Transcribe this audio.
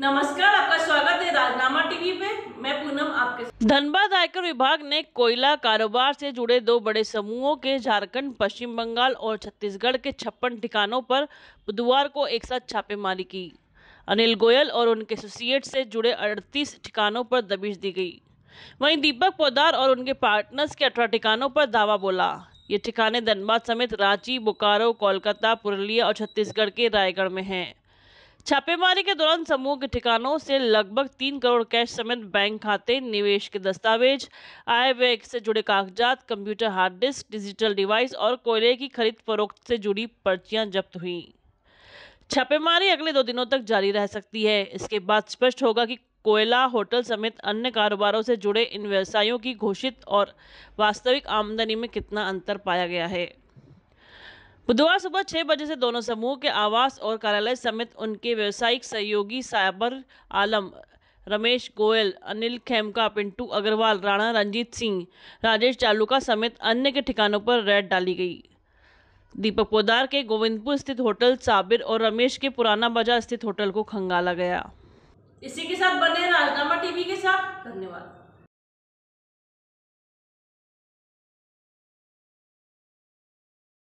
नमस्कार आपका स्वागत है राजनामा टीवी पे मैं पूनम आपके धनबाद आयकर विभाग ने कोयला कारोबार से जुड़े दो बड़े समूहों के झारखंड पश्चिम बंगाल और छत्तीसगढ़ के छप्पन ठिकानों पर बुधवार को एक साथ छापेमारी की अनिल गोयल और उनके एसोसिएट से जुड़े 38 ठिकानों पर दबिश दी गई वहीं दीपक पोदार और उनके पार्टनर्स के अठारह ठिकानों पर दावा बोला ये ठिकाने धनबाद समेत रांची बोकारो कोलकाता पुरुलिया और छत्तीसगढ़ के रायगढ़ में हैं छापेमारी के दौरान समूह के ठिकानों से लगभग तीन करोड़ कैश समेत बैंक खाते निवेश के दस्तावेज आय व्यय से जुड़े कागजात computer hard disk digital device और कोयले की खरीद फरोख्त से जुड़ी पर्चियां जब्त हुई छापेमारी अगले दो दिनों तक जारी रह सकती है इसके बाद स्पष्ट होगा कि कोयला होटल समेत अन्य कारोबारों से जुड़े इन व्यवसायों की घोषित और वास्तविक आमदनी में कितना अंतर पाया गया है बुधवार सुबह छह बजे से दोनों समूह के आवास और कार्यालय समेत उनके व्यावसायिक सहयोगी साइबर आलम रमेश गोयल अनिल खेमका पिंटू अग्रवाल राणा रंजीत सिंह राजेश चालुका समेत अन्य के ठिकानों पर रेड डाली गई दीपक पोदार के गोविंदपुर स्थित होटल साबिर और रमेश के पुराना बाजार स्थित होटल को खंगाला गया इसी के साथ बने राजनामा टीवी के साथ धन्यवाद